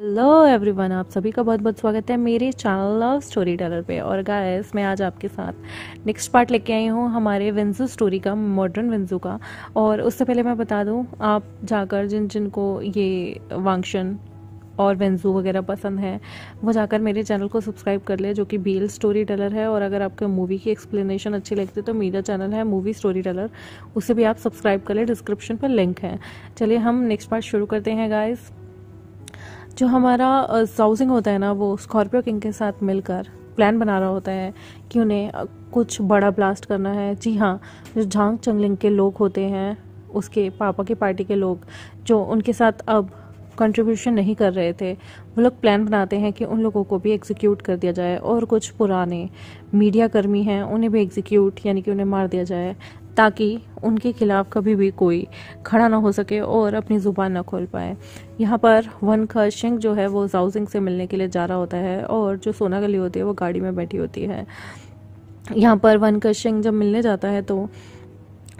hello everyone आप सभी का बहुत बहुत स्वागत है मेरे चैनल लव स्टोरी टेलर पे और गाइस मैं आज आपके साथ नेक्स्ट पार्ट लेके आई हूँ हमारे विंजू स्टोरी का मॉडर्न विंजू का और उससे पहले मैं बता दूँ आप जाकर जिन जिन को ये वांगशन और वेंजू वगैरह पसंद है वो जाकर मेरे चैनल को सब्सक्राइब कर ले जो कि बील स्टोरी टेलर है और अगर आपको मूवी की एक्सप्लेनेशन अच्छी लगती है तो मेरा चैनल है मूवी स्टोरी टेलर उसे भी आप सब्सक्राइब कर ले डिस्क्रिप्शन पर लिंक है चलिए हम नेक्स्ट पार्ट शुरू करते हैं गाइज़ जो हमारा साउसिंग होता है ना वो स्कॉर्पियो किंग के साथ मिलकर प्लान बना रहा होता है कि उन्हें कुछ बड़ा ब्लास्ट करना है जी हाँ जो झांग चंगलिंग के लोग होते हैं उसके पापा की पार्टी के लोग जो उनके साथ अब कंट्रीब्यूशन नहीं कर रहे थे वो लोग प्लान बनाते हैं कि उन लोगों को भी एग्जीक्यूट कर दिया जाए और कुछ पुराने मीडिया कर्मी हैं उन्हें भी एग्जीक्यूट यानी कि उन्हें मार दिया जाए ताकि उनके खिलाफ कभी भी कोई खड़ा ना हो सके और अपनी ज़ुबान ना खोल पाए यहाँ पर वन खिंग सिंह जो है वो जाउजिंग से मिलने के लिए जा रहा होता है और जो सोना गली होती है वो गाड़ी में बैठी होती है यहाँ पर वन खिंग जब मिलने जाता है तो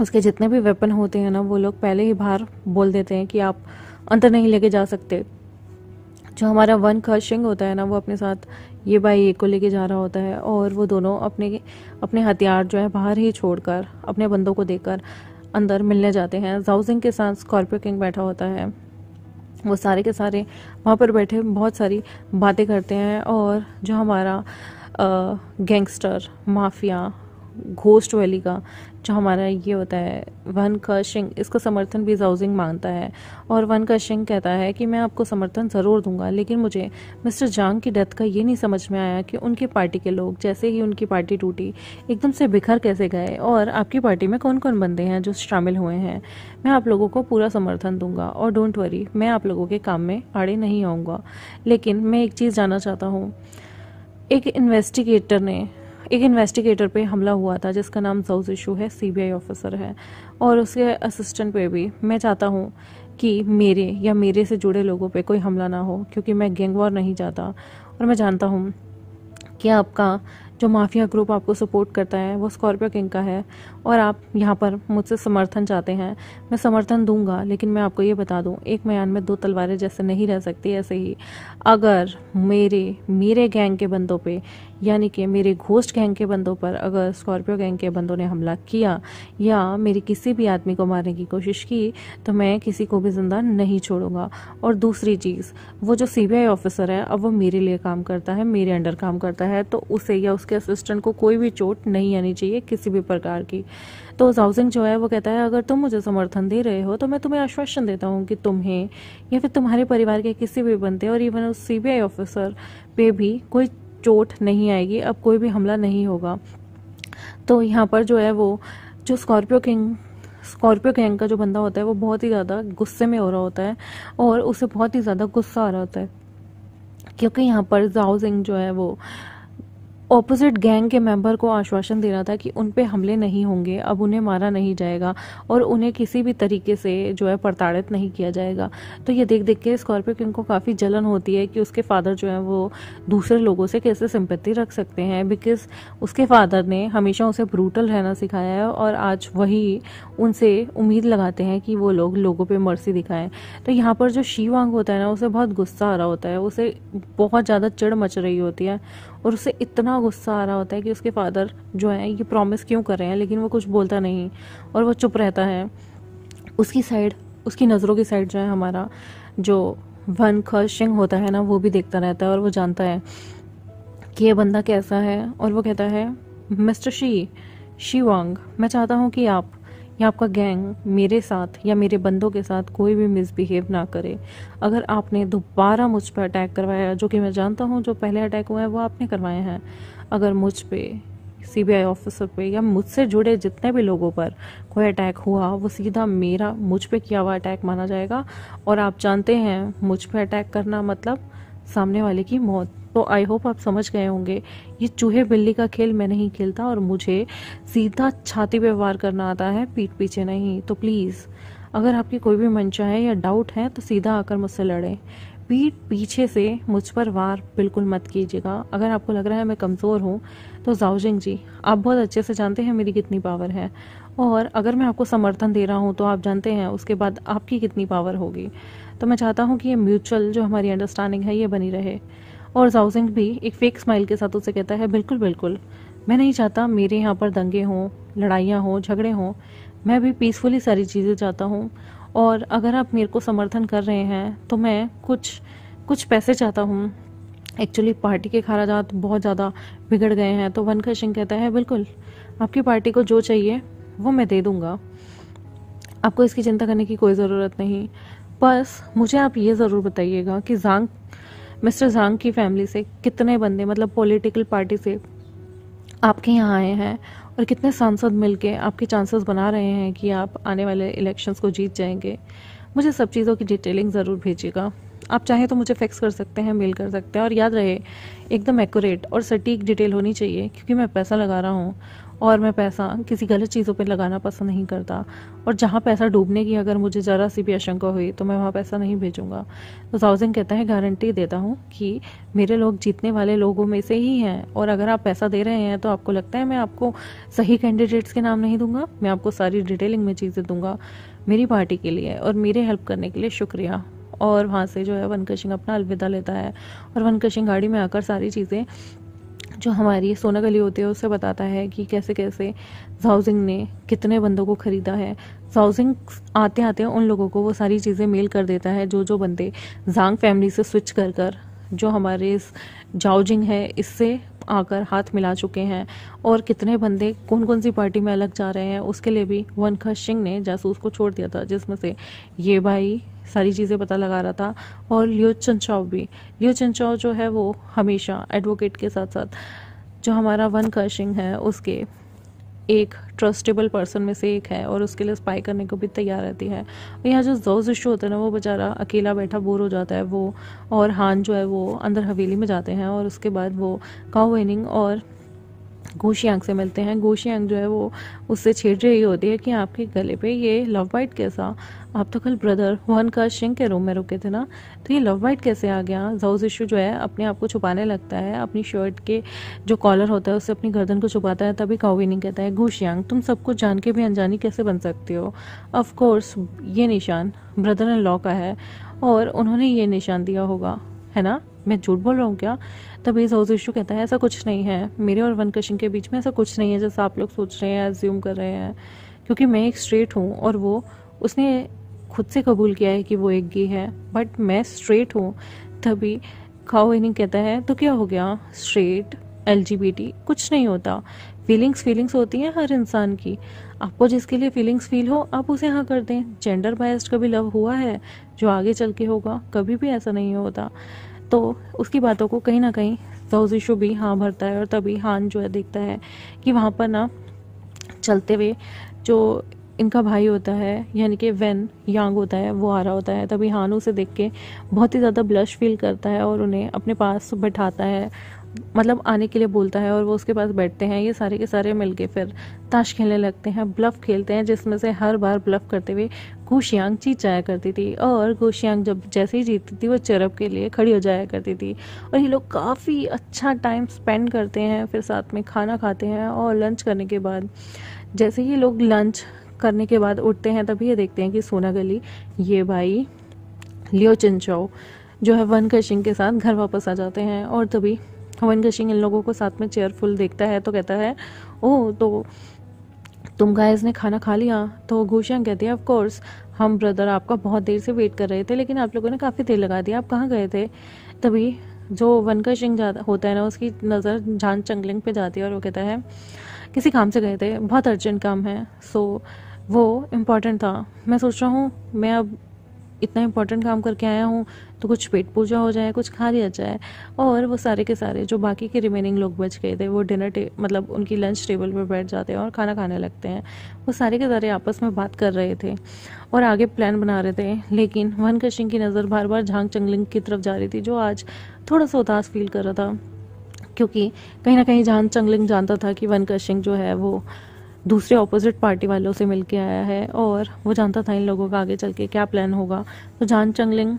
उसके जितने भी वेपन होते हैं ना वो लोग पहले ही बाहर बोल देते हैं कि आप अंदर नहीं लेके जा सकते जो हमारा वन खरशिंग होता है ना वो अपने साथ ये भाई ये को लेके जा रहा होता है और वो दोनों अपने अपने हथियार जो है बाहर ही छोड़कर अपने बंदों को देकर अंदर मिलने जाते हैं जाउजिंग के साथ स्कॉर्पियो किंग बैठा होता है वो सारे के सारे वहाँ पर बैठे बहुत सारी बातें करते हैं और जो हमारा गैंगस्टर माफिया घोस्ट वैली का जो हमारा ये होता है वन का शिंग इसका समर्थन भी जाउजिंग मांगता है और वन का शिंग कहता है कि मैं आपको समर्थन ज़रूर दूंगा लेकिन मुझे मिस्टर जांग की डेथ का ये नहीं समझ में आया कि उनकी पार्टी के लोग जैसे ही उनकी पार्टी टूटी एकदम से बिखर कैसे गए और आपकी पार्टी में कौन कौन बंदे हैं जो शामिल हुए हैं मैं आप लोगों को पूरा समर्थन दूंगा और डोंट वरी मैं आप लोगों के काम में आड़े नहीं आऊँगा लेकिन मैं एक चीज़ जानना चाहता हूँ एक इन्वेस्टिगेटर ने एक इन्वेस्टिगेटर पे हमला हुआ था जिसका नाम जौज इशू है सीबीआई ऑफिसर है और उसके असिस्टेंट पे भी मैं चाहता हूँ कि मेरे या मेरे से जुड़े लोगों पे कोई हमला ना हो क्योंकि मैं गैंग वॉर नहीं चाहता और मैं जानता हूँ कि आपका जो माफिया ग्रुप आपको सपोर्ट करता है वो स्कॉर्पियो किंग का है और आप यहाँ पर मुझसे समर्थन चाहते हैं मैं समर्थन दूंगा लेकिन मैं आपको ये बता दूँ एक मयान में दो तलवारें जैसे नहीं रह सकती ऐसे ही अगर मेरे मेरे गैंग के बंदों पे यानी कि मेरे घोष्ट गैंग के बंदों पर अगर स्कॉर्पियो गैंग के बंदों ने हमला किया या मेरे किसी भी आदमी को मारने की कोशिश की तो मैं किसी को भी ज़िंदा नहीं छोड़ूंगा और दूसरी चीज़ वो जो सी ऑफिसर है अब वो मेरे लिए काम करता है मेरे अंडर काम करता है तो उसे या उसके असिस्टेंट को कोई भी चोट नहीं आनी चाहिए किसी भी प्रकार की तो जाउजिंग जो है वो कहता है अगर तुम मुझे समर्थन दे रहे हो तो मैं तुम्हें आश्वासन देता हूँ कि तुम्हें या फिर तुम्हारे परिवार के किसी भी बंदे और इवन उस सीबीआई ऑफिसर पे भी कोई चोट नहीं आएगी अब कोई भी हमला नहीं होगा तो यहाँ पर जो है वो जो स्कॉर्पियो किंग स्कॉर्पियो गैंग का जो बंदा होता है वो बहुत ही ज़्यादा गुस्से में हो रहा होता है और उसे बहुत ही ज़्यादा गुस्सा आ रहा होता है क्योंकि यहाँ पर जाओजिंग जो है वो ऑपोजिट गैंग के मेंबर को आश्वासन देना था कि उन पे हमले नहीं होंगे अब उन्हें मारा नहीं जाएगा और उन्हें किसी भी तरीके से जो है प्रताड़ित नहीं किया जाएगा तो ये देख देख के स्कॉर्पियो किंग को काफ़ी जलन होती है कि उसके फादर जो है वो दूसरे लोगों से कैसे सिंपत्ति रख सकते हैं बिकॉज उसके फादर ने हमेशा उसे ब्रूटल रहना सिखाया है और आज वही उनसे उम्मीद लगाते हैं कि वो लोग लोगों पर मर्सी दिखाएं तो यहाँ पर जो शिवांग होता है ना उसे बहुत गुस्सा आ रहा होता है उसे बहुत ज़्यादा चिड़ मच रही होती है और उसे इतना गुस्सा आ रहा होता है कि उसके फादर जो है ये प्रॉमिस क्यों कर रहे हैं लेकिन वो कुछ बोलता नहीं और वो चुप रहता है उसकी साइड उसकी नज़रों की साइड जो है हमारा जो वन खर्शिंग होता है ना वो भी देखता रहता है और वो जानता है कि ये बंदा कैसा है और वो कहता है मिस्टर शी शी वांग मैं चाहता हूँ कि आप या आपका गैंग मेरे साथ या मेरे बंदों के साथ कोई भी मिसबिहेव ना करे अगर आपने दोबारा मुझ पर अटैक करवाया जो कि मैं जानता हूँ जो पहले अटैक हुआ है वो आपने करवाए हैं अगर मुझ पर सीबीआई ऑफिसर पे या मुझसे जुड़े जितने भी लोगों पर कोई अटैक हुआ वो सीधा मेरा मुझ पे किया हुआ अटैक माना जाएगा और आप जानते हैं मुझ पे अटैक करना मतलब सामने वाले की मौत तो आई होप आप समझ गए होंगे ये चूहे बिल्ली का खेल मैं नहीं खेलता और मुझे सीधा छाती पे वार करना आता है पीठ पीछे नहीं तो प्लीज़ अगर आपकी कोई भी मंशा है या डाउट है तो सीधा आकर मुझसे लड़ें पीठ पीछे से मुझ पर वार बिल्कुल मत कीजिएगा अगर आपको लग रहा है मैं कमज़ोर हूँ तो जाओजिंग जी आप बहुत अच्छे से जानते हैं मेरी कितनी पावर है और अगर मैं आपको समर्थन दे रहा हूँ तो आप जानते हैं उसके बाद आपकी कितनी पावर होगी तो मैं चाहता हूँ कि ये म्यूचुअल जो हमारी अंडरस्टैंडिंग है ये बनी रहे और जाउजिंग भी एक फेक स्माइल के साथ उसे कहता है बिल्कुल बिल्कुल मैं नहीं चाहता मेरे यहाँ पर दंगे हों लड़ाइयाँ हों झगड़े हों मैं भी पीसफुली सारी चीज़ें चाहता हूँ और अगर आप मेरे को समर्थन कर रहे हैं तो मैं कुछ कुछ पैसे चाहता हूँ एक्चुअली पार्टी के खाराजात बहुत ज़्यादा बिगड़ गए हैं तो वनखा सिंह कहता है बिल्कुल आपकी पार्टी को जो चाहिए वो मैं दे दूँगा आपको इसकी चिंता करने की कोई ज़रूरत नहीं बस मुझे आप ये ज़रूर बताइएगा कि जांग मिस्टर झांग की फैमिली से कितने बंदे मतलब पॉलिटिकल पार्टी से आपके यहाँ आए हैं और कितने सांसद मिलके आपके चांसेस बना रहे हैं कि आप आने वाले इलेक्शंस को जीत जाएंगे मुझे सब चीज़ों की डिटेलिंग ज़रूर भेजिएगा आप चाहें तो मुझे फ़िक्स कर सकते हैं मेल कर सकते हैं और याद रहे एकदम एक्यूरेट और सटीक डिटेल होनी चाहिए क्योंकि मैं पैसा लगा रहा हूँ और मैं पैसा किसी गलत चीज़ों पे लगाना पसंद नहीं करता और जहाँ पैसा डूबने की अगर मुझे ज़रा सी भी आशंका हुई तो मैं वहाँ पैसा नहीं भेजूँगा तो साउजिंग कहता है गारंटी देता हूँ कि मेरे लोग जीतने वाले लोगों में से ही हैं और अगर आप पैसा दे रहे हैं तो आपको लगता है मैं आपको सही कैंडिडेट्स के नाम नहीं दूंगा मैं आपको सारी डिटेलिंग में चीज़ें दूंगा मेरी पार्टी के लिए और मेरे हेल्प करने के लिए शुक्रिया और वहाँ से जो है वनकशिंग अपना अलविदा लेता है और वनकशिंग गाड़ी में आकर सारी चीज़ें जो हमारी सोना गली होती है उससे बताता है कि कैसे कैसे जाउजिंग ने कितने बंदों को ख़रीदा है जाउजिंग आते आते उन लोगों को वो सारी चीज़ें मेल कर देता है जो जो बंदे जांग फैमिली से स्विच कर कर जो हमारे इस जाउजिंग है इससे आकर हाथ मिला चुके हैं और कितने बंदे कौन कौन सी पार्टी में अलग जा रहे हैं उसके लिए भी वनखा सिंह ने जासूस को छोड़ दिया था जिसमें से ये भाई सारी चीज़ें पता लगा रहा था और लियो चंचाव भी लियो चंचाव जो है वो हमेशा एडवोकेट के साथ साथ जो हमारा वन सिंह है उसके एक ट्रस्टेबल पर्सन में से एक है और उसके लिए स्पाई करने को भी तैयार रहती है यहाँ जो जोज इशू होता है ना वो बेचारा अकेला बैठा बोर हो जाता है वो और हान जो है वो अंदर हवेली में जाते हैं और उसके बाद वो काउ वेनिंग और गोशियांग से मिलते हैं गोशियांग जो है वो उससे छेड़ रही होती है कि आपके गले पे ये लव बाइट कैसा आप तो कल ब्रदर वन का शिंग के रूम में रुके थे ना तो ये लव बाइट कैसे आ गया जाउज इशू जो है अपने आप को छुपाने लगता है अपनी शर्ट के जो कॉलर होता है उससे अपनी गर्दन को छुपाता है तभी काउवी नहीं कहता है घोशियांग तुम सब कुछ जान के भी अनजानी कैसे बन सकते हो ऑफकोर्स ये निशान ब्रदर एंड लॉ का है और उन्होंने ये निशान दिया होगा है ना मैं झूठ बोल रहा हूँ क्या तभी साउस इशू कहता है ऐसा कुछ नहीं है मेरे और वन कशिंग के बीच में ऐसा कुछ नहीं है जैसा आप लोग सोच रहे हैं एज्यूम कर रहे हैं क्योंकि मैं एक स्ट्रेट हूँ और वो उसने खुद से कबूल किया है कि वो एक गी है बट मैं स्ट्रेट हूँ तभी खाओ इन्हीं कहता है तो क्या हो गया स्ट्रेट एल कुछ नहीं होता फीलिंग्स फीलिंग्स होती हैं हर इंसान की आपको जिसके लिए फीलिंग्स फील हो आप उसे हाँ कर दें जेंडर बायस्ड कभी लव हुआ है जो आगे चल के होगा कभी भी ऐसा नहीं होता तो उसकी बातों को कहीं ना कहीं साउथ इशू भी हाँ भरता है और तभी हान जो है देखता है कि वहाँ पर ना चलते हुए जो इनका भाई होता है यानी कि वेन यांग होता है वो आ रहा होता है तभी हान उसे देख के बहुत ही ज़्यादा ब्लश फील करता है और उन्हें अपने पास बैठाता है मतलब आने के लिए बोलता है और वो उसके पास बैठते हैं ये सारे के सारे मिलके फिर ताश खेलने लगते हैं ब्लफ खेलते हैं जिसमें से हर बार ब्लफ करते हुए गोशियांग जीत जाया करती थी और गोशियांग जब जैसे ही जीतती थी वो चरब के लिए खड़ी हो जाया करती थी और ये लोग काफ़ी अच्छा टाइम स्पेंड करते हैं फिर साथ में खाना खाते हैं और लंच करने के बाद जैसे ही लोग लंच करने के बाद उठते हैं तभी ये देखते हैं कि सोना गली ये भाई लियो चिंचाओ जो है वन कशिंग के साथ घर वापस आ जाते हैं और तभी हवन गशिंग इन लोगों को साथ में चेयरफुल देखता है तो कहता है ओह तो तुम गायज ने खाना खा लिया तो घोषियांग कहती है ऑफकोर्स हम ब्रदर आपका बहुत देर से वेट कर रहे थे लेकिन आप लोगों ने काफ़ी देर लगा दिया आप कहाँ गए थे तभी जो वनकर सिंह होता है ना उसकी नज़र जान चंगलिंग पे जाती है और वो कहता है किसी काम से गए थे बहुत अर्जेंट काम है सो वो इम्पॉर्टेंट था मैं सोच रहा हूँ मैं अब इतना इंपॉर्टेंट काम करके आया हूँ तो कुछ पेट पूजा हो जाए कुछ खा लिया जाए और वो सारे के सारे जो बाकी के रिमेनिंग लोग बच गए थे वो डिनर टे मतलब उनकी लंच टेबल पर बैठ जाते हैं और खाना खाने लगते हैं वो सारे के सारे आपस में बात कर रहे थे और आगे प्लान बना रहे थे लेकिन वन कशिंग की नज़र बार बार झांग चंगलिंग की तरफ जा रही थी जो आज थोड़ा सा उदास फील कर रहा था क्योंकि कहीं ना कहीं झांग चंगलिंग जानता था कि वन कशिंग जो है वो दूसरे ऑपोजिट पार्टी वालों से मिल के आया है और वो जानता था इन लोगों का आगे चल के क्या प्लान होगा तो जान चंगलिंग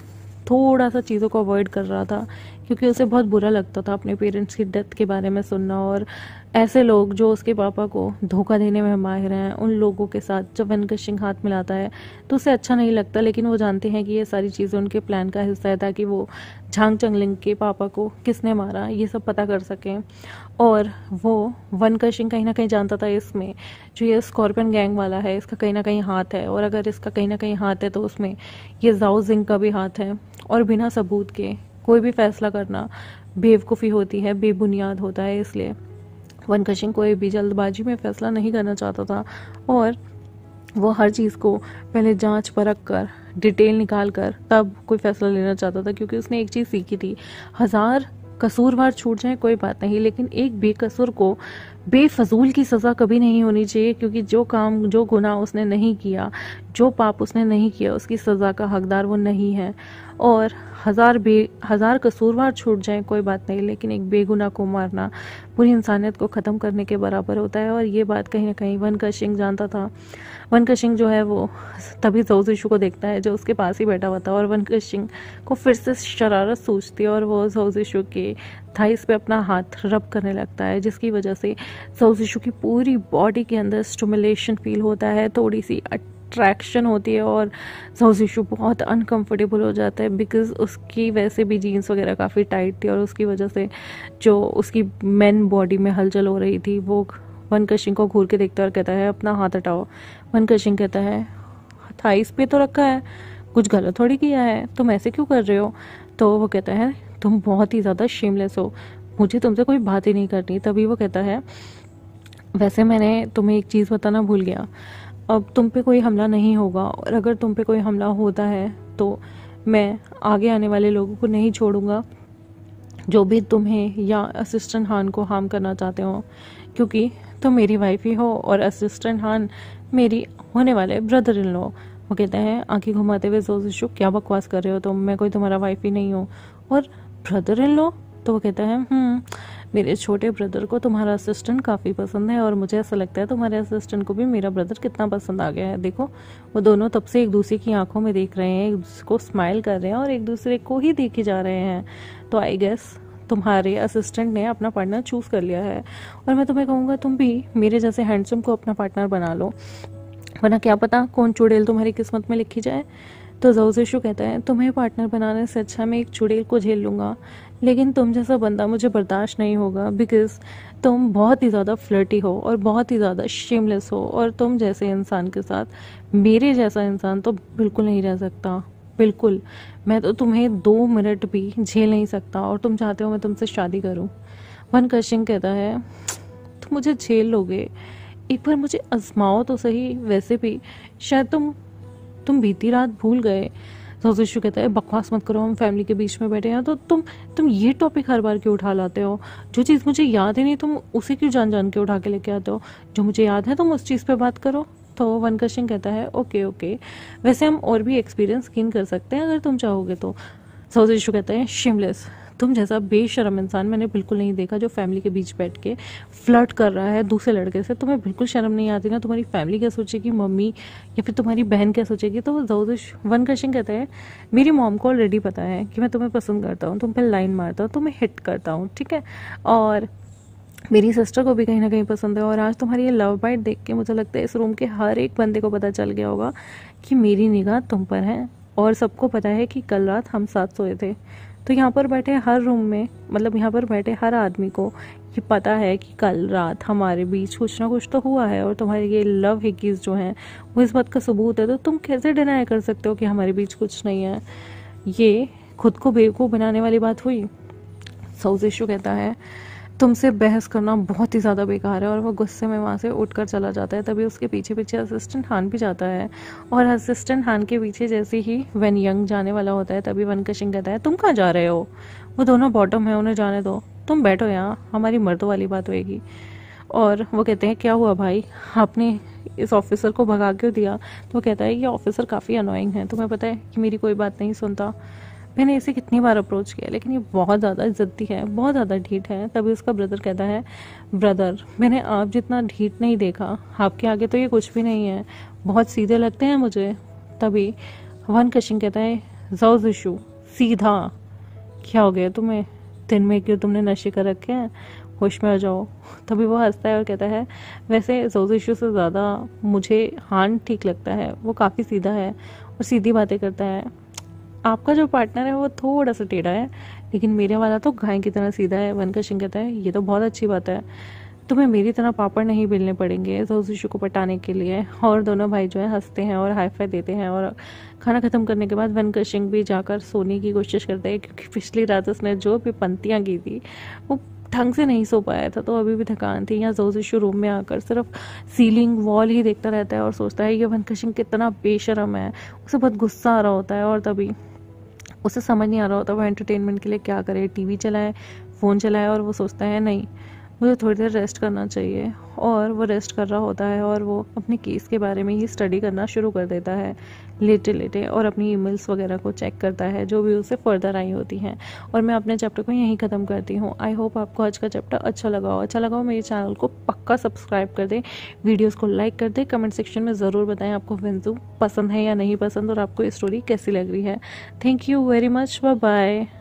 थोड़ा सा चीज़ों को अवॉइड कर रहा था क्योंकि उसे बहुत बुरा लगता था अपने पेरेंट्स की डेथ के बारे में सुनना और ऐसे लोग जो उसके पापा को धोखा देने में माहिर हैं उन लोगों के साथ जब वनकश सिंह हाथ मिलाता है तो उसे अच्छा नहीं लगता लेकिन वो जानते हैं कि ये सारी चीज़ें उनके प्लान का हिस्सा है ताकि वो झांग चंगलिंग के पापा को किसने मारा ये सब पता कर सकें और वो वनकश सिंह कहीं ना कहीं जानता था इसमें जो ये स्कॉर्पियन गैंग वाला है इसका कहीं ना कहीं हाथ है और अगर इसका कहीं ना कहीं हाथ है तो उसमें ये जाओ जिंग का भी हाथ है और बिना सबूत के कोई भी फैसला करना बेवकूफ़ी होती है बेबुनियाद होता है इसलिए वनकशिंग कोई भी जल्दबाजी में फैसला नहीं करना चाहता था और वो हर चीज़ को पहले जांच परख कर डिटेल निकाल कर तब कोई फैसला लेना चाहता था क्योंकि उसने एक चीज़ सीखी थी हज़ार कसूरवार छूट जाए कोई बात नहीं लेकिन एक बेकसूर को बेफजूल की सज़ा कभी नहीं होनी चाहिए क्योंकि जो काम जो गुनाह उसने नहीं किया जो पाप उसने नहीं किया उसकी सज़ा का हकदार वो नहीं है और हज़ार बे हज़ार कसूरवार छूट जाए कोई बात नहीं लेकिन एक बेगुनाह को मारना पूरी इंसानियत को ख़त्म करने के बराबर होता है और ये बात कहीं ना कहीं वन का सिंह जानता था वनकर सिंह जो है वो तभी जोज इशू को देखता है जो उसके पास ही बैठा हुआ था और वनकर सिंह को फिर से शरारत सूझती है और वो जोज इशू के थाइस पे अपना हाथ रब करने लगता है जिसकी वजह से सोज इशू की पूरी बॉडी के अंदर स्टमुलेशन फील होता है थोड़ी सी अट्रैक्शन होती है और जोज इशू बहुत अनकंफर्टेबल हो जाता है बिकॉज उसकी वैसे भी जीन्स वगैरह काफ़ी टाइट थी और उसकी वजह से जो उसकी मेन बॉडी में हलचल हो रही थी वो वन कशिंग को घूर के देखता है और कहता है अपना हाथ हटाओ वनकशिंग कहता है थाइस पे तो रखा है कुछ गलत थोड़ी किया है तुम ऐसे क्यों कर रहे हो तो वो कहता है तुम बहुत ही ज़्यादा शेमलेस हो मुझे तुमसे कोई बात ही नहीं करनी तभी वो कहता है वैसे मैंने तुम्हें एक चीज़ बताना भूल गया अब तुम पे कोई हमला नहीं होगा और अगर तुम पे कोई हमला होता है तो मैं आगे आने वाले लोगों को नहीं छोड़ूंगा जो भी तुम्हें या असिस्टेंट हान को हार्म करना चाहते हो क्योंकि तुम तो मेरी वाइफ ही हो और असिस्टेंट हान मेरी होने वाले ब्रदर इन लो वो कहते हैं आंखें घुमाते हुए जोर से क्या बकवास कर रहे हो तो मैं कोई तुम्हारा वाइफ ही नहीं हूँ और ब्रदर इन लो तो वो कहते हैं हम्म, मेरे छोटे ब्रदर को तुम्हारा असिस्टेंट काफ़ी पसंद है और मुझे ऐसा लगता है तुम्हारे असिस्टेंट को भी मेरा ब्रदर कितना पसंद आ गया है देखो वो दोनों तब से एक दूसरे की आंखों में देख रहे हैं एक दूसरे को स्माइल कर रहे हैं और एक दूसरे को ही देखे जा रहे हैं तो आई गेस तुम्हारे असिस्टेंट ने अपना पार्टनर चूज़ कर लिया है और मैं तुम्हें कहूँगा तुम भी मेरे जैसे हैंडसम को अपना पार्टनर बना लो वरना क्या पता कौन चुड़ैल तुम्हारी किस्मत में लिखी जाए तो जवजेशु कहता है तुम्हें पार्टनर बनाने से अच्छा मैं एक चुड़ैल को झेल लूँगा लेकिन तुम जैसा बंदा मुझे बर्दाश्त नहीं होगा बिकॉज तुम बहुत ही ज़्यादा फ्लर्टी हो और बहुत ही ज़्यादा शेमलेस हो और तुम जैसे इंसान के साथ मेरे जैसा इंसान तो बिल्कुल नहीं रह सकता बिल्कुल मैं तो तुम्हें दो मिनट भी झेल नहीं सकता और तुम चाहते हो मैं तुमसे शादी करूँ वन सिंह कहता है तुम मुझे झेल लोगे एक बार मुझे आजमाओ तो सही वैसे भी शायद तुम तुम बीती रात भूल गए सोजिशु कहता है बकवास मत करो हम फैमिली के बीच में बैठे हैं तो तुम तुम ये टॉपिक हर बार क्यों उठा लाते हो जो चीज़ मुझे याद ही नहीं तुम उसे क्यों जान जान के उठा के लेके आते हो जो मुझे याद है तुम उस चीज़ पे बात करो था तो वो वनकशिंग कहता है ओके ओके वैसे हम और भी एक्सपीरियंस गेन कर सकते हैं अगर तुम चाहोगे तो साउथ इशू कहते हैं शिमलेस तुम जैसा बेशरम इंसान मैंने बिल्कुल नहीं देखा जो फैमिली के बीच बैठ के फ्लर्ट कर रहा है दूसरे लड़के से तुम्हें बिल्कुल शर्म नहीं आती ना तुम्हारी फैमिली क्या सोचेगी मम्मी या फिर तुम्हारी बहन क्या सोचेगी तो जौदिश वन क्वेश्चन कहते हैं मेरी मॉम को ऑलरेडी पता है कि मैं तुम्हें पसंद करता हूँ तुम पर लाइन मारता हूँ तुम्हें हिट करता हूँ ठीक है और मेरी सिस्टर को भी कहीं ना कहीं पसंद है और आज तुम्हारी ये लव बाइट देख के मुझे लगता है इस रूम के हर एक बंदे को पता चल गया होगा कि मेरी निगाह तुम पर है और सबको पता है कि कल रात हम साथ सोए थे तो यहाँ पर बैठे हर रूम में मतलब यहाँ पर बैठे हर आदमी को ये पता है कि कल रात हमारे बीच कुछ ना कुछ तो हुआ है और तुम्हारे ये लव हिकीज़ जो हैं वो इस बात का सबूत है तो तुम कैसे डिनाई कर सकते हो कि हमारे बीच कुछ नहीं है ये खुद को बेवकूफ़ बनाने वाली बात हुई साउथ इशू कहता है तुमसे बहस करना बहुत ही ज़्यादा बेकार है और वह गुस्से में वहाँ से उठकर चला जाता है तभी उसके पीछे पीछे असिस्टेंट हान भी जाता है और असिस्टेंट हान के पीछे जैसे ही वन यंग जाने वाला होता है तभी वन कशिंग कहता है तुम कहाँ जा रहे हो वो दोनों बॉटम है उन्हें जाने दो तुम बैठो यहाँ हमारी मर्दों वाली बात होएगी और वो कहते हैं क्या हुआ भाई आपने इस ऑफिसर को भगा क्यों दिया तो वो कहता है ये ऑफिसर काफ़ी अनोइंग है तुम्हें पता है कि मेरी कोई बात नहीं सुनता मैंने इसे कितनी बार अप्रोच किया लेकिन ये बहुत ज़्यादा ज़द्दी है बहुत ज़्यादा ढीठ है तभी उसका ब्रदर कहता है ब्रदर मैंने आप जितना ढीट नहीं देखा आपके आगे तो ये कुछ भी नहीं है बहुत सीधे लगते हैं मुझे तभी वन कशिंग कहता है जोज जिशु सीधा क्या हो गया तुम्हें दिन में क्यों तुमने नशे कर रखे हैं होश में आ जाओ तभी वो हंसता है और कहता है वैसे जोजिशू से ज़्यादा मुझे हान ठीक लगता है वो काफ़ी सीधा है और सीधी बातें करता है आपका जो पार्टनर है वो थोड़ा सा टेढ़ा है लेकिन मेरे वाला तो गाय की तरह सीधा है वन का सिंह कहता है ये तो बहुत अच्छी बात है तुम्हें मेरी तरह पापड़ नहीं बिलने पड़ेंगे तो उस इशू को पटाने के लिए और दोनों भाई जो है हंसते हैं और हाई फाई देते हैं और खाना ख़त्म करने के बाद वनकर सिंह भी जाकर सोने की कोशिश करता है क्योंकि पिछली रात उसने जो भी पंक्तियाँ की थी वो ढंग से नहीं सो पाया था तो अभी भी थकान थी या यहाँ इशू रूम में आकर सिर्फ सीलिंग वॉल ही देखता रहता है और सोचता है ये वनकशिंग कितना बेशरम है उसे बहुत गुस्सा आ रहा होता है और तभी उसे समझ नहीं आ रहा होता वो एंटरटेनमेंट के लिए क्या करे टीवी चलाए फ़ोन चलाए और वो सोचता है नहीं मुझे थोड़ी देर रेस्ट करना चाहिए और वो रेस्ट कर रहा होता है और वो अपने केस के बारे में ही स्टडी करना शुरू कर देता है लेटे लेटे और अपनी ईमेल्स वगैरह को चेक करता है जो भी उसे फर्दर आई होती हैं और मैं अपने चैप्टर को यहीं ख़त्म करती हूँ आई होप आपको आज का चैप्टर अच्छा लगा हो अच्छा लगा हो मेरे चैनल को पक्का सब्सक्राइब कर दें वीडियोज़ को लाइक कर दें कमेंट सेक्शन में ज़रूर बताएं आपको विंजू पसंद है या नहीं पसंद और आपको स्टोरी कैसी लग रही है thank you very much bye